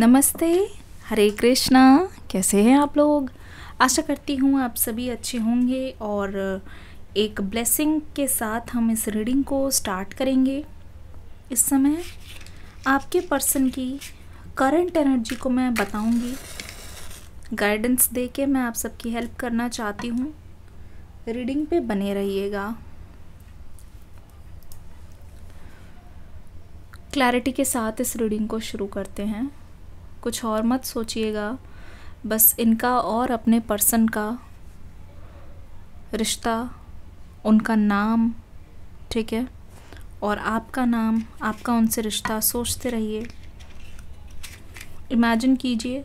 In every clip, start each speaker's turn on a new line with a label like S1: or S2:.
S1: नमस्ते हरे कृष्णा कैसे हैं आप लोग आशा करती हूँ आप सभी अच्छे होंगे और एक ब्लेसिंग के साथ हम इस रीडिंग को स्टार्ट करेंगे इस समय आपके पर्सन की करंट एनर्जी को मैं बताऊंगी गाइडेंस दे के मैं आप सबकी हेल्प करना चाहती हूँ रीडिंग पे बने रहिएगा क्लैरिटी के साथ इस रीडिंग को शुरू करते हैं कुछ और मत सोचिएगा बस इनका और अपने पर्सन का रिश्ता उनका नाम ठीक है और आपका नाम आपका उनसे रिश्ता सोचते रहिए इमेजिन कीजिए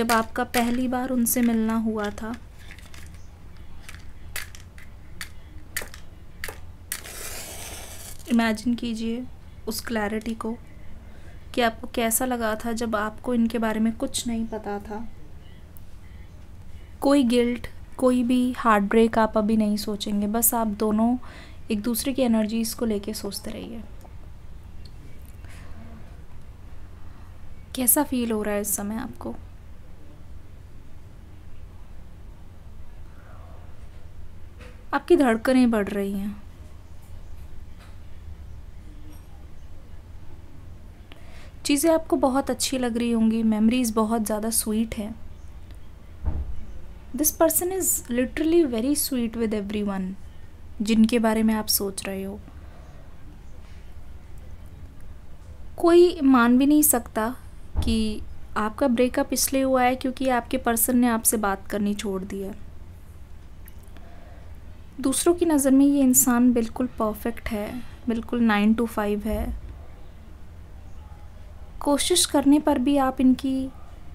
S1: जब आपका पहली बार उनसे मिलना हुआ था इमेजिन कीजिए उस क्लैरिटी को कि आपको कैसा लगा था जब आपको इनके बारे में कुछ नहीं पता था कोई गिल्ट कोई भी हार्ट ब्रेक आप अभी नहीं सोचेंगे बस आप दोनों एक दूसरे की एनर्जीज़ को लेके सोचते रहिए कैसा फील हो रहा है इस समय आपको आपकी धड़कनें बढ़ रही हैं चीज़ें आपको बहुत अच्छी लग रही होंगी मेमोरीज़ बहुत ज़्यादा स्वीट हैं this person is literally very sweet with everyone जिनके बारे में आप सोच रहे हो कोई मान भी नहीं सकता कि आपका ब्रेकअप इसलिए हुआ है क्योंकि आपके पर्सन ने आपसे बात करनी छोड़ दी है दूसरों की नज़र में ये इंसान बिल्कुल परफेक्ट है बिल्कुल नाइन टू फाइव है कोशिश करने पर भी आप इनकी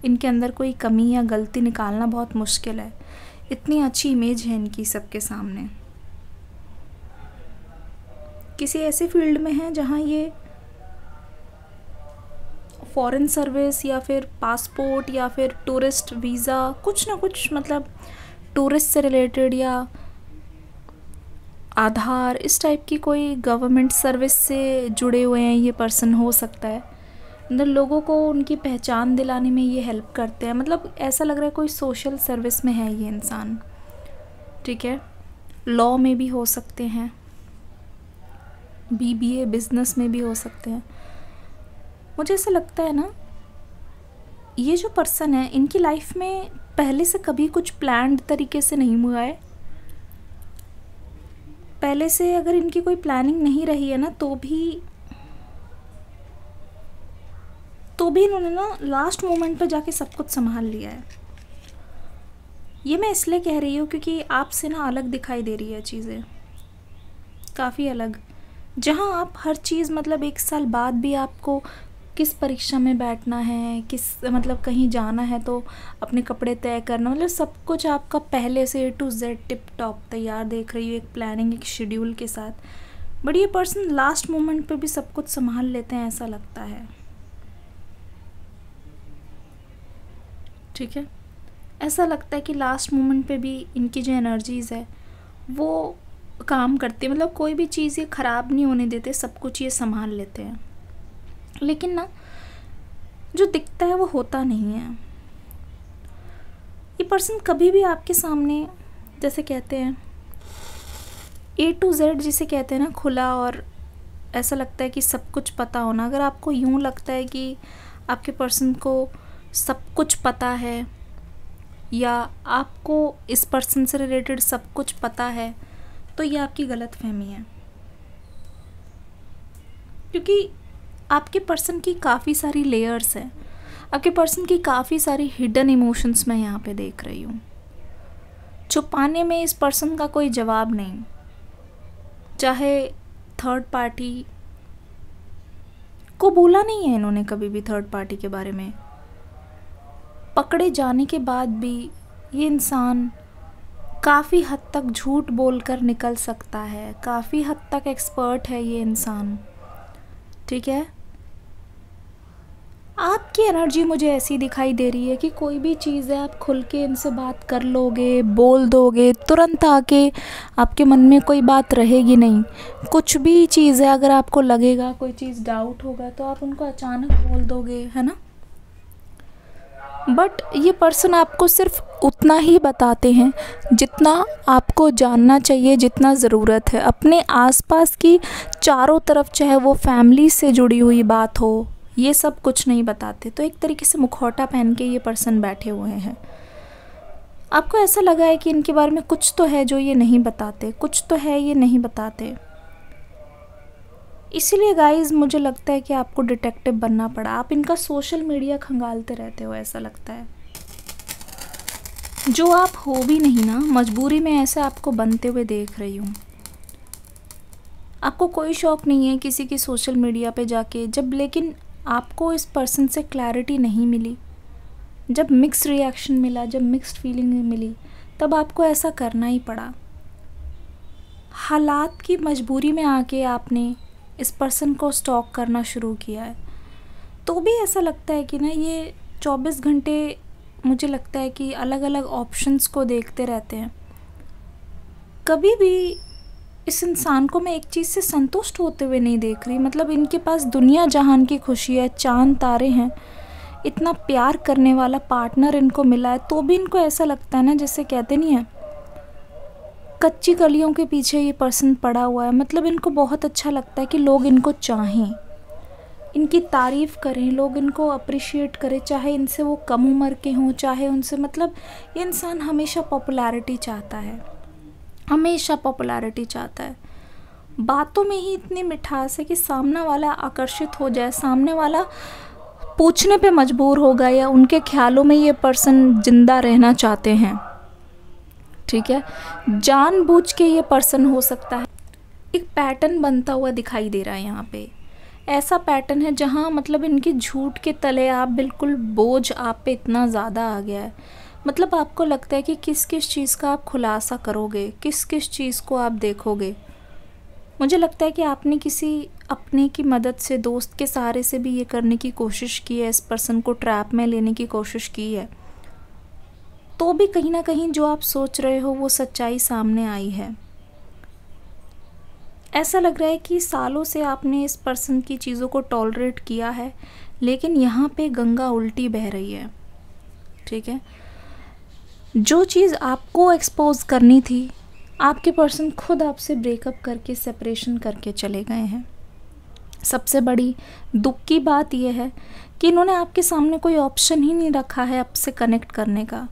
S1: इनके अंदर कोई कमी या गलती निकालना बहुत मुश्किल है इतनी अच्छी इमेज है इनकी सबके सामने किसी ऐसे फील्ड में हैं जहाँ ये फॉरेन सर्विस या फिर पासपोर्ट या फिर टूरिस्ट वीज़ा कुछ ना कुछ मतलब टूरिस्ट से रिलेटेड या आधार इस टाइप की कोई गवर्नमेंट सर्विस से जुड़े हुए हैं ये पर्सन हो सकता है मतलब लोगों को उनकी पहचान दिलाने में ये हेल्प करते हैं मतलब ऐसा लग रहा है कोई सोशल सर्विस में है ये इंसान ठीक है लॉ में भी हो सकते हैं बीबीए बिजनेस में भी हो सकते हैं मुझे ऐसा लगता है ना ये जो पर्सन है इनकी लाइफ में पहले से कभी कुछ प्लान्ड तरीके से नहीं हुआ है पहले से अगर इनकी कोई प्लानिंग नहीं रही है ना तो भी तो भी इन्होंने ना लास्ट मोमेंट पर जाके सब कुछ संभाल लिया है ये मैं इसलिए कह रही हूँ क्योंकि आपसे ना अलग दिखाई दे रही है चीज़ें काफ़ी अलग जहाँ आप हर चीज़ मतलब एक साल बाद भी आपको किस परीक्षा में बैठना है किस मतलब कहीं जाना है तो अपने कपड़े तय करना मतलब सब कुछ आपका पहले से A to Z tip top तैयार देख रही हूँ एक प्लानिंग एक शेड्यूल के साथ बट ये पर्सन लास्ट मोमेंट पे भी सब कुछ संभाल लेते हैं ऐसा लगता है ठीक है ऐसा लगता है कि लास्ट मोमेंट पे भी इनकी जो एनर्जीज़ है वो काम करते हैं मतलब कोई भी चीज़ ये ख़राब नहीं होने देते सब कुछ ये संभाल लेते हैं लेकिन ना जो दिखता है वो होता नहीं है ये पर्सन कभी भी आपके सामने जैसे कहते हैं ए टू जेड जिसे कहते हैं ना खुला और ऐसा लगता है कि सब कुछ पता होना अगर आपको यूँ लगता है कि आपके पर्सन को सब कुछ पता है या आपको इस पर्सन से रिलेटेड सब कुछ पता है तो ये आपकी गलत फहमी है क्योंकि आपके पर्सन की काफ़ी सारी लेयर्स हैं आपके पर्सन की काफ़ी सारी हिडन इमोशंस मैं यहाँ पे देख रही हूँ छुपाने में इस पर्सन का कोई जवाब नहीं चाहे थर्ड पार्टी को बोला नहीं है इन्होंने कभी भी थर्ड पार्टी के बारे में पकड़े जाने के बाद भी ये इंसान काफ़ी हद तक झूठ बोलकर निकल सकता है काफ़ी हद तक एक्सपर्ट है ये इंसान ठीक है आपकी एनर्जी मुझे ऐसी दिखाई दे रही है कि कोई भी चीज़ है आप खुल के इनसे बात कर लोगे बोल दोगे तुरंत आके आपके मन में कोई बात रहेगी नहीं कुछ भी चीज़ है अगर आपको लगेगा कोई चीज़ डाउट होगा तो आप उनको अचानक बोल दोगे है ना बट ये पर्सन आपको सिर्फ उतना ही बताते हैं जितना आपको जानना चाहिए जितना ज़रूरत है अपने आसपास की चारों तरफ चाहे वो फैमिली से जुड़ी हुई बात हो ये सब कुछ नहीं बताते तो एक तरीके से मुखौटा पहन के ये पर्सन बैठे हुए हैं आपको ऐसा लगा है कि इनके बारे में कुछ तो है जो ये नहीं बताते कुछ तो है ये नहीं बताते इसीलिए गाइज मुझे लगता है कि आपको डिटेक्टिव बनना पड़ा आप इनका सोशल मीडिया खंगालते रहते हो ऐसा लगता है जो आप हो भी नहीं ना मजबूरी में ऐसे आपको बनते हुए देख रही हूँ आपको कोई शौक़ नहीं है किसी की सोशल मीडिया पे जाके जब लेकिन आपको इस पर्सन से क्लैरिटी नहीं मिली जब मिक्स रिएक्शन मिला जब मिक्स्ड फीलिंग मिली तब आपको ऐसा करना ही पड़ा हालात की मजबूरी में आके आपने इस पर्सन को स्टॉक करना शुरू किया है तो भी ऐसा लगता है कि ना ये 24 घंटे मुझे लगता है कि अलग अलग ऑप्शंस को देखते रहते हैं कभी भी इस इंसान को मैं एक चीज़ से संतुष्ट होते हुए नहीं देख रही मतलब इनके पास दुनिया जहान की खुशी है चांद तारे हैं इतना प्यार करने वाला पार्टनर इनको मिला है तो भी इनको ऐसा लगता है ना जैसे कहते नहीं हैं कच्ची गलियों के पीछे ये पर्सन पड़ा हुआ है मतलब इनको बहुत अच्छा लगता है कि लोग इनको चाहें इनकी तारीफ़ करें लोग इनको अप्रिशिएट करें चाहे इनसे वो कम उम्र के हों चाहे उनसे मतलब ये इंसान हमेशा पॉपुलैरिटी चाहता है हमेशा पॉपुलैरिटी चाहता है बातों में ही इतनी मिठास है कि सामने वाला आकर्षित हो जाए सामने वाला पूछने पे मजबूर होगा या उनके ख्यालों में ये पर्सन ज़िंदा रहना चाहते हैं ठीक है जानबूझ के ये पर्सन हो सकता है एक पैटर्न बनता हुआ दिखाई दे रहा है यहाँ पे ऐसा पैटर्न है जहाँ मतलब इनके झूठ के तले आप बिल्कुल बोझ आप पे इतना ज़्यादा आ गया है मतलब आपको लगता है कि किस किस चीज़ का आप खुलासा करोगे किस किस चीज़ को आप देखोगे मुझे लगता है कि आपने किसी अपने की मदद से दोस्त के सहारे से भी ये करने की कोशिश की है इस पर्सन को ट्रैप में लेने की कोशिश की है तो भी कहीं ना कहीं जो आप सोच रहे हो वो सच्चाई सामने आई है ऐसा लग रहा है कि सालों से आपने इस पर्सन की चीज़ों को टॉलरेट किया है लेकिन यहाँ पे गंगा उल्टी बह रही है ठीक है जो चीज़ आपको एक्सपोज करनी थी आपके पर्सन खुद आपसे ब्रेकअप करके सेपरेशन करके चले गए हैं सबसे बड़ी दुख की बात यह है कि इन्होंने आपके सामने कोई ऑप्शन ही नहीं रखा है आपसे कनेक्ट करने का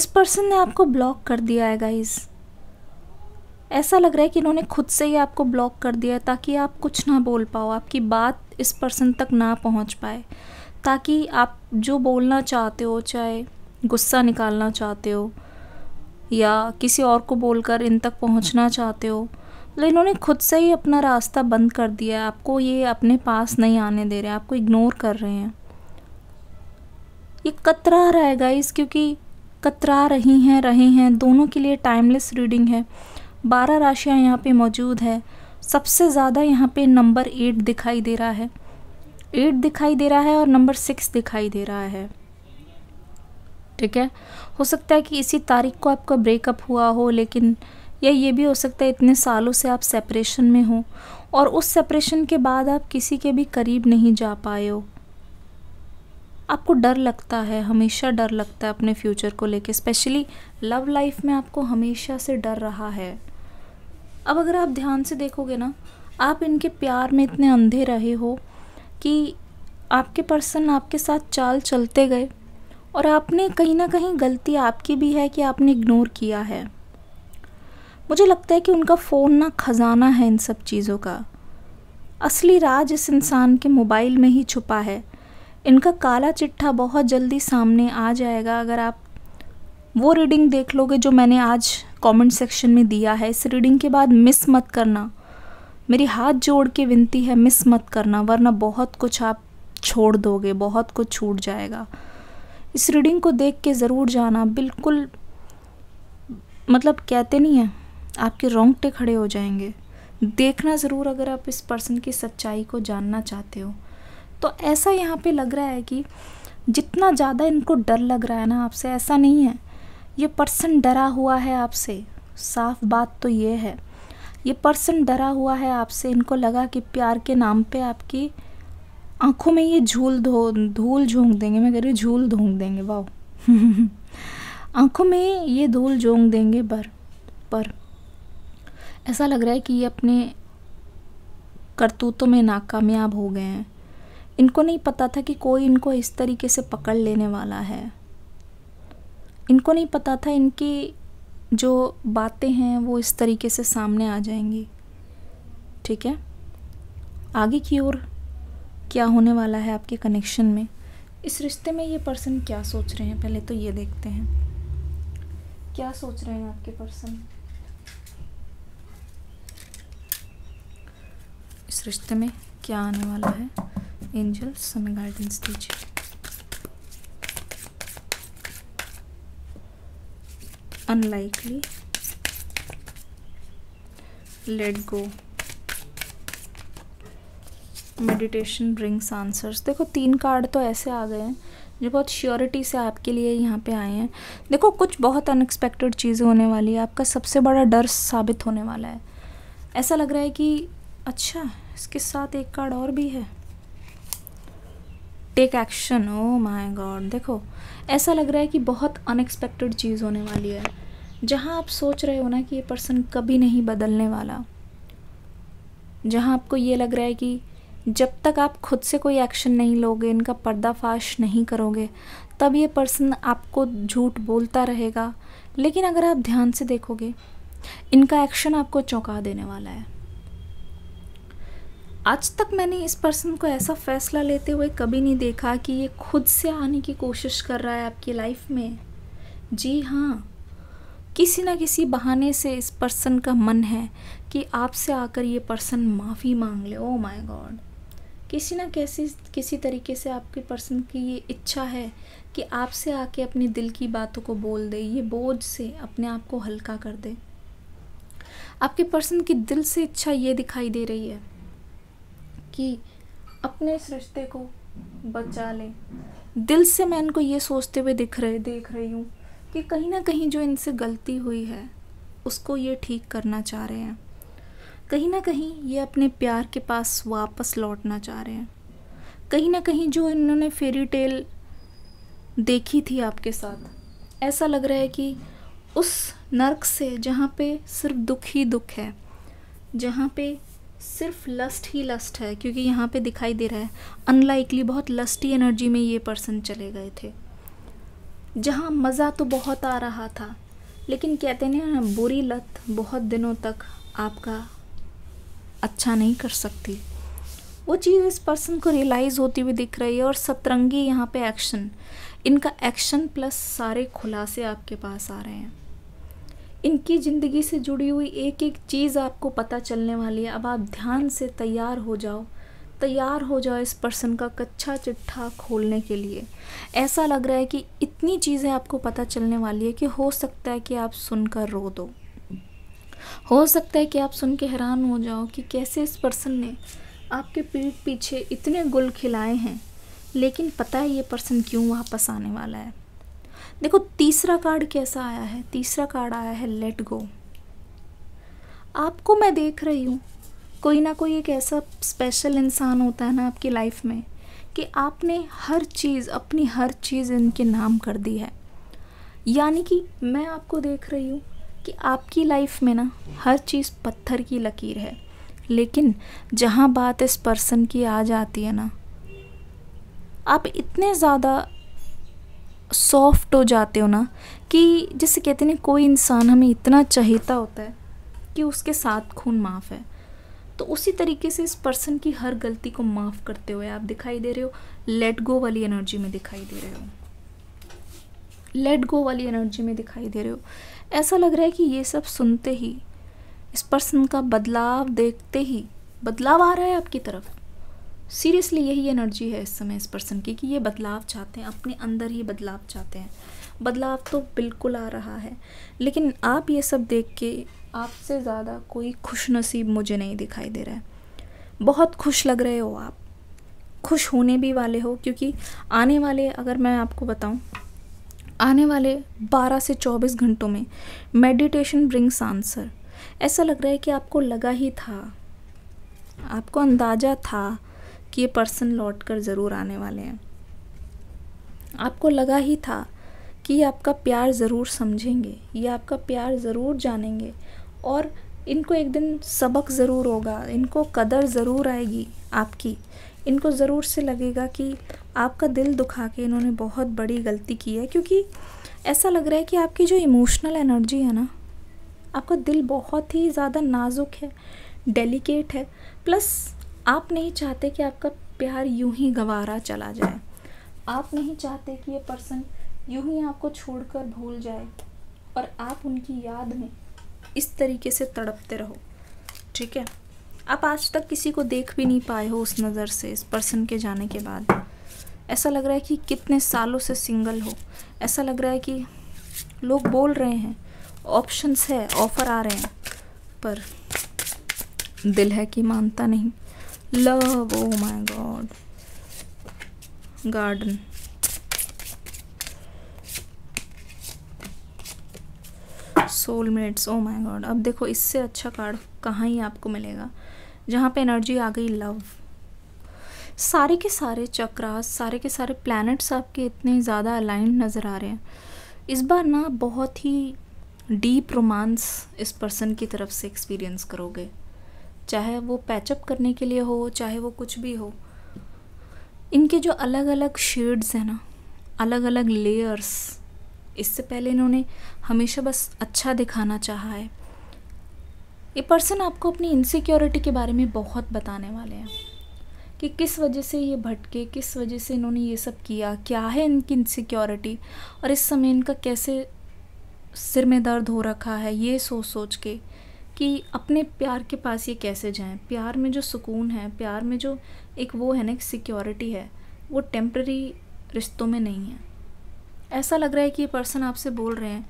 S1: इस पर्सन ने आपको ब्लॉक कर दिया है गाइज़ ऐसा लग रहा है कि इन्होंने खुद से ही आपको ब्लॉक कर दिया है ताकि आप कुछ ना बोल पाओ आपकी बात इस पर्सन तक ना पहुंच पाए ताकि आप जो बोलना चाहते हो चाहे गुस्सा निकालना चाहते हो या किसी और को बोलकर इन तक पहुंचना चाहते हो तो इन्होंने खुद से ही अपना रास्ता बंद कर दिया है आपको ये अपने पास नहीं आने दे रहे आपको इग्नोर कर रहे हैं ये कतरा रहेगा इस क्योंकि कतरा रही हैं रहे हैं दोनों के लिए टाइमलेस रीडिंग है बारह राशियाँ यहाँ पे मौजूद है सबसे ज़्यादा यहाँ पे नंबर एट दिखाई दे रहा है एट दिखाई दे रहा है और नंबर सिक्स दिखाई दे रहा है ठीक है हो सकता है कि इसी तारीख को आपका ब्रेकअप हुआ हो लेकिन या ये भी हो सकता है इतने सालों से आप सेपरेशन में हो और उस सेपरेशन के बाद आप किसी के भी करीब नहीं जा पाए हो आपको डर लगता है हमेशा डर लगता है अपने फ्यूचर को लेके स्पेशली लव लाइफ में आपको हमेशा से डर रहा है अब अगर आप ध्यान से देखोगे ना आप इनके प्यार में इतने अंधे रहे हो कि आपके पर्सन आपके साथ चाल चलते गए और आपने कहीं ना कहीं गलती आपकी भी है कि आपने इग्नोर किया है मुझे लगता है कि उनका फ़ोन ना ख़जाना है इन सब चीज़ों का असली राज इस इंसान के मोबाइल में ही छुपा है इनका काला चिट्ठा बहुत जल्दी सामने आ जाएगा अगर आप वो रीडिंग देख लोगे जो मैंने आज कमेंट सेक्शन में दिया है इस रीडिंग के बाद मिस मत करना मेरी हाथ जोड़ के विनती है मिस मत करना वरना बहुत कुछ आप छोड़ दोगे बहुत कुछ छूट जाएगा इस रीडिंग को देख के ज़रूर जाना बिल्कुल मतलब कहते नहीं हैं आपके रोंगटे खड़े हो जाएंगे देखना ज़रूर अगर आप इस पर्सन की सच्चाई को जानना चाहते हो तो ऐसा यहाँ पे लग रहा है कि जितना ज़्यादा इनको डर लग रहा है ना आपसे ऐसा नहीं है ये पर्सन डरा हुआ है आपसे साफ बात तो ये है ये पर्सन डरा हुआ है आपसे इनको लगा कि प्यार के नाम पे आपकी आंखों में ये झूल धो धूल झोंक देंगे मैं कह रही हूँ झूल झोंक देंगे वाह आंखों में ये धूल झोंक देंगे पर पर ऐसा लग रहा है कि ये अपने करतूतों में नाकामयाब हो गए हैं इनको नहीं पता था कि कोई इनको इस तरीके से पकड़ लेने वाला है इनको नहीं पता था इनकी जो बातें हैं वो इस तरीके से सामने आ जाएंगी ठीक है आगे की ओर क्या होने वाला है आपके कनेक्शन में इस रिश्ते में ये पर्सन क्या सोच रहे हैं पहले तो ये देखते हैं क्या सोच रहे हैं आपके पर्सन इस रिश्ते में क्या आने वाला है एंजल्स हमें गार्डन दीजिए unlikely let go meditation brings answers देखो तीन कार्ड तो ऐसे आ गए हैं जो बहुत श्योरिटी से आपके लिए यहाँ पे आए हैं देखो कुछ बहुत अनएक्सपेक्टेड चीज़ें होने वाली है आपका सबसे बड़ा डर साबित होने वाला है ऐसा लग रहा है कि अच्छा इसके साथ एक कार्ड और भी है take action oh my god देखो ऐसा लग रहा है कि बहुत अनएक्सपेक्टेड चीज़ होने वाली है जहाँ आप सोच रहे हो ना कि ये पर्सन कभी नहीं बदलने वाला जहाँ आपको ये लग रहा है कि जब तक आप खुद से कोई एक्शन नहीं लोगे इनका पर्दाफाश नहीं करोगे तब ये पर्सन आपको झूठ बोलता रहेगा लेकिन अगर आप ध्यान से देखोगे इनका एक्शन आपको चौंका देने वाला है आज तक मैंने इस पर्सन को ऐसा फैसला लेते हुए कभी नहीं देखा कि ये खुद से आने की कोशिश कर रहा है आपकी लाइफ में जी हाँ किसी ना किसी बहाने से इस पर्सन का मन है कि आपसे आकर ये पर्सन माफ़ी मांग ले ओ माय गॉड किसी ना कैसी किसी तरीके से आपके पर्सन की ये इच्छा है कि आपसे आके अपने दिल की बातों को बोल दे ये बोझ से अपने आप को हल्का कर दे आपके पर्सन की दिल से इच्छा ये दिखाई दे रही है कि अपने इस रिश्ते को बचा लें दिल से मैं इनको ये सोचते हुए दिख रहे देख रही हूँ कि कहीं ना कहीं जो इनसे गलती हुई है उसको ये ठीक करना चाह रहे हैं कहीं ना कहीं ये अपने प्यार के पास वापस लौटना चाह रहे हैं कहीं ना कहीं जो इन्होंने फेरी टेल देखी थी आपके साथ ऐसा लग रहा है कि उस नर्क से जहाँ पे सिर्फ दुख ही दुख है जहाँ पे सिर्फ लस्ट ही लस्ट है क्योंकि यहाँ पे दिखाई दे रहा है अनलाइकली बहुत लस्टी एनर्जी में ये पर्सन चले गए थे जहाँ मज़ा तो बहुत आ रहा था लेकिन कहते हैं ना बुरी लत बहुत दिनों तक आपका अच्छा नहीं कर सकती वो चीज़ इस पर्सन को रियलाइज़ होती हुई दिख रही है और सतरंगी यहाँ पे एक्शन इनका एक्शन प्लस सारे खुलासे आपके पास आ रहे हैं इनकी ज़िंदगी से जुड़ी हुई एक एक चीज़ आपको पता चलने वाली है अब आप ध्यान से तैयार हो जाओ तैयार हो जाओ इस पर्सन का कच्चा चिट्ठा खोलने के लिए ऐसा लग रहा है कि इतनी चीज़ें आपको पता चलने वाली है कि हो सकता है कि आप सुनकर रो दो हो सकता है कि आप सुन के हैरान हो जाओ कि कैसे इस पर्सन ने आपके पीठ पीछे इतने गुल खिलाए हैं लेकिन पता है ये पर्सन क्यों वापस आने वाला है देखो तीसरा कार्ड कैसा आया है तीसरा कार्ड आया है लेट गो आपको मैं देख रही हूँ कोई ना कोई एक ऐसा स्पेशल इंसान होता है ना आपकी लाइफ में कि आपने हर चीज़ अपनी हर चीज़ इनके नाम कर दी है यानी कि मैं आपको देख रही हूँ कि आपकी लाइफ में ना हर चीज़ पत्थर की लकीर है लेकिन जहाँ बात इस पर्सन की आ जाती है ना आप इतने ज़्यादा सॉफ्ट हो जाते हो ना कि जैसे कहते हैं कोई इंसान हमें इतना चहेता होता है कि उसके साथ खून माफ़ है तो उसी तरीके से इस पर्सन की हर गलती को माफ़ करते हुए आप दिखाई दे रहे हो लेट गो वाली एनर्जी में दिखाई दे रहे हो लेट गो वाली एनर्जी में दिखाई दे रहे हो ऐसा लग रहा है कि ये सब सुनते ही इस पर्सन का बदलाव देखते ही बदलाव आ रहा है आपकी तरफ सीरियसली यही एनर्जी है इस समय इस पर्सन की कि ये बदलाव चाहते हैं अपने अंदर ही बदलाव चाहते हैं बदलाव तो बिल्कुल आ रहा है लेकिन आप ये सब देख के आपसे ज़्यादा कोई खुश नसीब मुझे नहीं दिखाई दे रहा है बहुत खुश लग रहे हो आप खुश होने भी वाले हो क्योंकि आने वाले अगर मैं आपको बताऊँ आने वाले 12 से 24 घंटों में मेडिटेशन ब्रिंग्स आंसर ऐसा लग रहा है कि आपको लगा ही था आपको अंदाज़ा था कि ये पर्सन लौट कर ज़रूर आने वाले हैं आपको लगा ही था कि ये आपका प्यार ज़रूर समझेंगे ये आपका प्यार ज़रूर जानेंगे और इनको एक दिन सबक ज़रूर होगा इनको कदर ज़रूर आएगी आपकी इनको ज़रूर से लगेगा कि आपका दिल दुखा के इन्होंने बहुत बड़ी गलती की है क्योंकि ऐसा लग रहा है कि आपकी जो इमोशनल एनर्जी है ना आपका दिल बहुत ही ज़्यादा नाजुक है डेलिकेट है प्लस आप नहीं चाहते कि आपका प्यार यूं ही गवारा चला जाए आप नहीं चाहते कि ये पर्सन यूं ही आपको छोड़कर भूल जाए और आप उनकी याद में इस तरीके से तड़पते रहो ठीक है आप आज तक किसी को देख भी नहीं पाए हो उस नज़र से इस पर्सन के जाने के बाद ऐसा लग रहा है कि कितने सालों से सिंगल हो ऐसा लग रहा है कि लोग बोल रहे हैं ऑप्शंस है ऑफ़र आ रहे हैं पर दिल है कि मानता नहीं love oh my god garden soulmates oh my god अब देखो इससे अच्छा कार्ड कहाँ ही आपको मिलेगा जहाँ पे एनर्जी आ गई लव सारे के सारे चक्रास सारे के सारे प्लैनेट्स आपके इतने ज़्यादा अलाइंड नज़र आ रहे हैं इस बार ना बहुत ही डीप रोमांस इस पर्सन की तरफ से एक्सपीरियंस करोगे चाहे वो पैचअप करने के लिए हो चाहे वो कुछ भी हो इनके जो अलग अलग शेड्स हैं ना अलग अलग लेयर्स इससे पहले इन्होंने हमेशा बस अच्छा दिखाना चाहा है ये पर्सन आपको अपनी इनसिक्योरिटी के बारे में बहुत बताने वाले हैं कि किस वजह से ये भटके किस वजह से इन्होंने ये सब किया क्या है इनकी इनसिक्योरिटी और इस समय इनका कैसे सिर में दर्द हो रखा है ये सोच सोच के कि अपने प्यार के पास ये कैसे जाएं प्यार में जो सुकून है प्यार में जो एक वो है ना एक सिक्योरिटी है वो टेम्प्रेरी रिश्तों में नहीं है ऐसा लग रहा है कि ये पर्सन आपसे बोल रहे हैं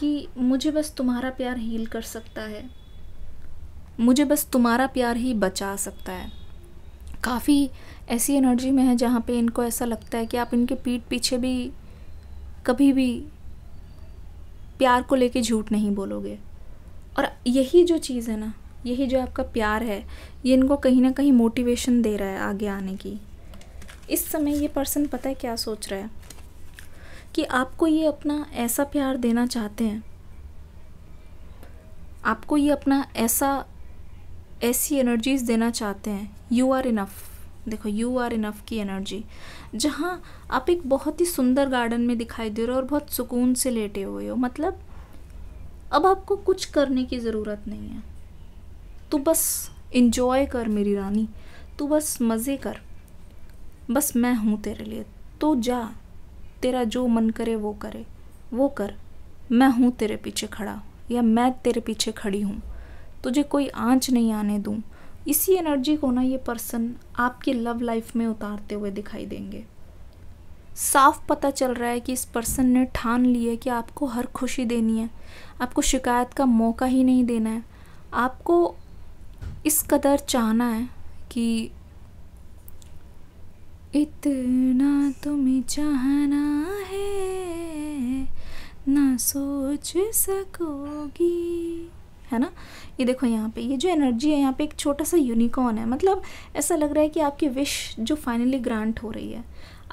S1: कि मुझे बस तुम्हारा प्यार हील कर सकता है मुझे बस तुम्हारा प्यार ही बचा सकता है काफ़ी ऐसी एनर्जी में है जहाँ पे इनको ऐसा लगता है कि आप इनके पीठ पीछे भी कभी भी प्यार को लेके झूठ नहीं बोलोगे और यही जो चीज़ है ना यही जो आपका प्यार है ये इनको कहीं ना कहीं मोटिवेशन दे रहा है आगे आने की इस समय ये पर्सन पता है क्या सोच रहा है कि आपको ये अपना ऐसा प्यार देना चाहते हैं आपको ये अपना ऐसा ऐसी एनर्जीज देना चाहते हैं यू आर इनफ़ देखो यू आर इनफ़ की एनर्जी जहाँ आप एक बहुत ही सुंदर गार्डन में दिखाई दे रहे हो और बहुत सुकून से लेटे हुए हो मतलब अब आपको कुछ करने की ज़रूरत नहीं है तू बस इन्जॉय कर मेरी रानी तू बस मज़े कर बस मैं हूँ तेरे लिए तो जा तेरा जो मन करे वो करे वो कर मैं हूँ तेरे पीछे खड़ा या मैं तेरे पीछे खड़ी हूँ तुझे कोई आँच नहीं आने दूँ इसी एनर्जी को ना ये पर्सन आपकी लव लाइफ में उतारते हुए दिखाई देंगे साफ पता चल रहा है कि इस पर्सन ने ठान लिया कि आपको हर खुशी देनी है आपको शिकायत का मौका ही नहीं देना है आपको इस कदर चाहना है कि इतना तुम्हें चाहना है ना सोच सकोगी है ना ये देखो यहाँ पे ये जो एनर्जी है यहाँ पे एक छोटा सा यूनिकॉर्न है मतलब ऐसा लग रहा है कि आपकी विश जो फाइनली ग्रांट हो रही है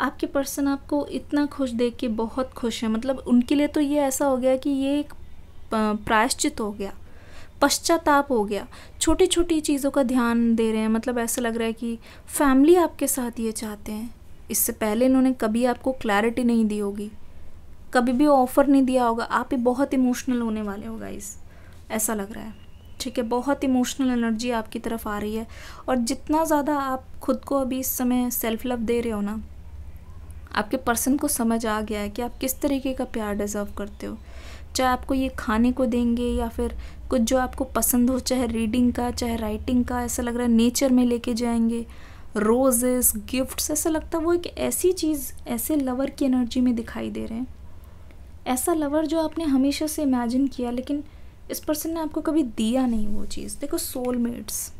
S1: आपके पर्सन आपको इतना खुश देख के बहुत खुश है मतलब उनके लिए तो ये ऐसा हो गया कि ये एक प्रायश्चित हो गया पश्चाताप हो गया छोटी छोटी चीज़ों का ध्यान दे रहे हैं मतलब ऐसा लग रहा है कि फैमिली आपके साथ ये चाहते हैं इससे पहले इन्होंने कभी आपको क्लैरिटी नहीं दी होगी कभी भी ऑफ़र नहीं दिया होगा आप ही बहुत इमोशनल होने वाले हो गाइस ऐसा लग रहा है ठीक है बहुत इमोशनल एनर्जी आपकी तरफ आ रही है और जितना ज़्यादा आप खुद को अभी इस समय सेल्फ लव दे रहे हो ना आपके पर्सन को समझ आ गया है कि आप किस तरीके का प्यार डिज़र्व करते हो चाहे आपको ये खाने को देंगे या फिर कुछ जो आपको पसंद हो चाहे रीडिंग का चाहे राइटिंग का ऐसा लग रहा है नेचर में लेके जाएंगे रोजेस गिफ्ट्स ऐसा लगता है वो एक ऐसी चीज़ ऐसे लवर की एनर्जी में दिखाई दे रहे हैं ऐसा लवर जो आपने हमेशा से इमेजिन किया लेकिन इस पर्सन ने आपको कभी दिया नहीं वो चीज़ देखो सोलमेट्स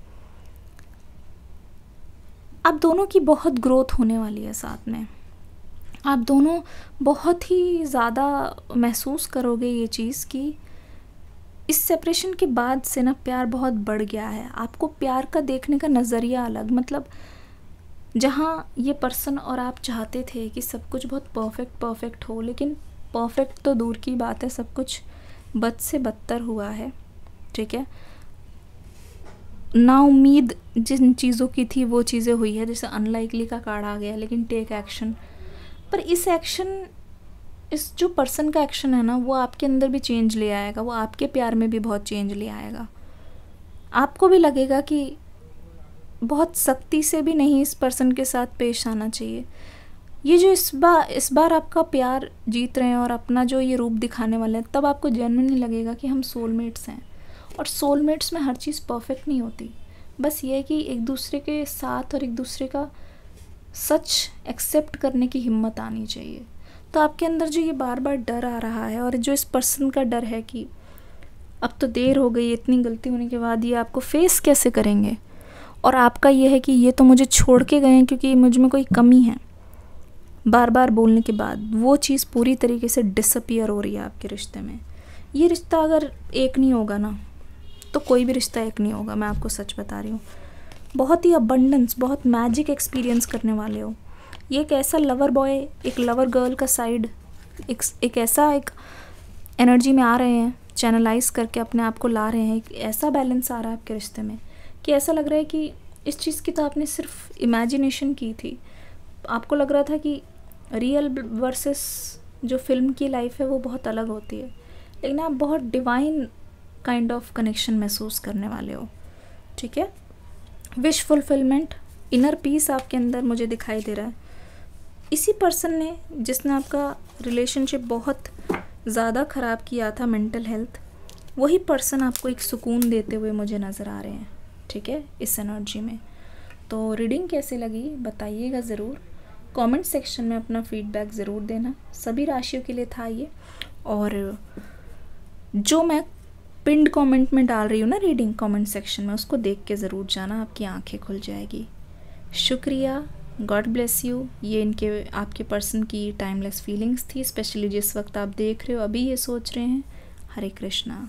S1: आप दोनों की बहुत ग्रोथ होने वाली है साथ में आप दोनों बहुत ही ज़्यादा महसूस करोगे ये चीज़ कि इस सेपरेशन के बाद से ना प्यार बहुत बढ़ गया है आपको प्यार का देखने का नज़रिया अलग मतलब जहाँ ये पर्सन और आप चाहते थे कि सब कुछ बहुत परफेक्ट परफेक्ट हो लेकिन परफेक्ट तो दूर की बात है सब कुछ बद से बदतर हुआ है ठीक है ना उम्मीद जिन चीज़ों की थी वो चीज़ें हुई है जैसे अनलाइकली का कार्ड आ गया लेकिन टेक एक्शन पर इस एक्शन इस जो पर्सन का एक्शन है ना वो आपके अंदर भी चेंज ले आएगा वो आपके प्यार में भी बहुत चेंज ले आएगा आपको भी लगेगा कि बहुत सख्ती से भी नहीं इस पर्सन के साथ पेश आना चाहिए ये जो इस बार इस बार आपका प्यार जीत रहे हैं और अपना जो ये रूप दिखाने वाले हैं तब आपको नहीं लगेगा कि हम सोलमेट्स हैं और सोलमेट्स में हर चीज़ परफेक्ट नहीं होती बस ये कि एक दूसरे के साथ और एक दूसरे का सच एक्सेप्ट करने की हिम्मत आनी चाहिए तो आपके अंदर जो ये बार बार डर आ रहा है और जो इस पर्सन का डर है कि अब तो देर हो गई इतनी गलती होने के बाद ये आपको फेस कैसे करेंगे और आपका ये है कि ये तो मुझे छोड़ के गए हैं क्योंकि मुझ में कोई कमी है बार बार बोलने के बाद वो चीज़ पूरी तरीके से डिसअपियर हो रही है आपके रिश्ते में ये रिश्ता अगर एक नहीं होगा ना तो कोई भी रिश्ता एक नहीं होगा मैं आपको सच बता रही हूँ बहुत ही अबंडेंस बहुत मैजिक एक्सपीरियंस करने वाले हो ये एक ऐसा लवर बॉय एक लवर गर्ल का साइड एक, एक ऐसा एक एनर्जी में आ रहे हैं चैनलाइज करके अपने आप को ला रहे हैं एक ऐसा बैलेंस आ रहा है आपके रिश्ते में कि ऐसा लग रहा है कि इस चीज़ की तो आपने सिर्फ इमेजिनेशन की थी आपको लग रहा था कि रियल वर्सेस जो फिल्म की लाइफ है वो बहुत अलग होती है लेकिन आप बहुत डिवाइन काइंड ऑफ कनेक्शन महसूस करने वाले हो ठीक है विश फुलफिलमेंट इनर पीस आपके अंदर मुझे दिखाई दे रहा है इसी पर्सन ने जिसने आपका रिलेशनशिप बहुत ज़्यादा ख़राब किया था मेंटल हेल्थ वही पर्सन आपको एक सुकून देते हुए मुझे नज़र आ रहे हैं ठीक है इस एनर्जी में तो रीडिंग कैसी लगी बताइएगा ज़रूर कमेंट सेक्शन में अपना फीडबैक ज़रूर देना सभी राशियों के लिए था ये और जो मैं पिंड कमेंट में डाल रही हूँ ना रीडिंग कमेंट सेक्शन में उसको देख के ज़रूर जाना आपकी आंखें खुल जाएगी शुक्रिया गॉड ब्लेस यू ये इनके आपके पर्सन की टाइमलेस फीलिंग्स थी स्पेशली जिस वक्त आप देख रहे हो अभी ये सोच रहे हैं हरे कृष्णा